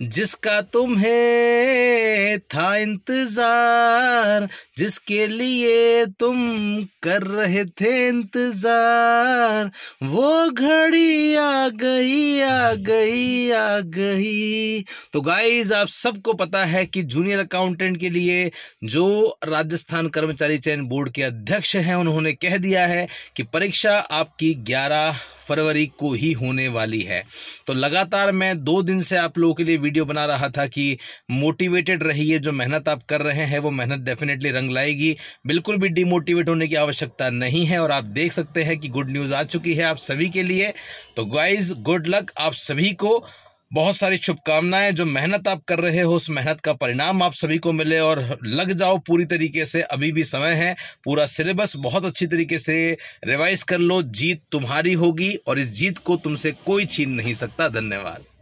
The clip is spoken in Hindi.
जिसका तुम्हें था इंतज़ार जिसके लिए तुम कर रहे थे इंतज़ार वो घड़ी आ गई आ गई आ गई तो गाइज आप सबको पता है कि जूनियर अकाउंटेंट के लिए जो राजस्थान कर्मचारी चयन बोर्ड के अध्यक्ष हैं उन्होंने कह दिया है कि परीक्षा आपकी ग्यारह फरवरी को ही होने वाली है तो लगातार मैं दो दिन से आप लोगों के लिए वीडियो बना रहा था कि मोटिवेटेड रहिए जो मेहनत आप कर रहे हैं वो मेहनत डेफिनेटली रंग लाएगी बिल्कुल भी डिमोटिवेट होने की आवश्यकता नहीं है और आप देख सकते हैं कि गुड न्यूज़ आ चुकी है आप सभी के लिए तो गाइज गुड लक आप सभी को बहुत सारी शुभकामनाएं जो मेहनत आप कर रहे हो उस मेहनत का परिणाम आप सभी को मिले और लग जाओ पूरी तरीके से अभी भी समय है पूरा सिलेबस बहुत अच्छी तरीके से रिवाइज कर लो जीत तुम्हारी होगी और इस जीत को तुमसे कोई छीन नहीं सकता धन्यवाद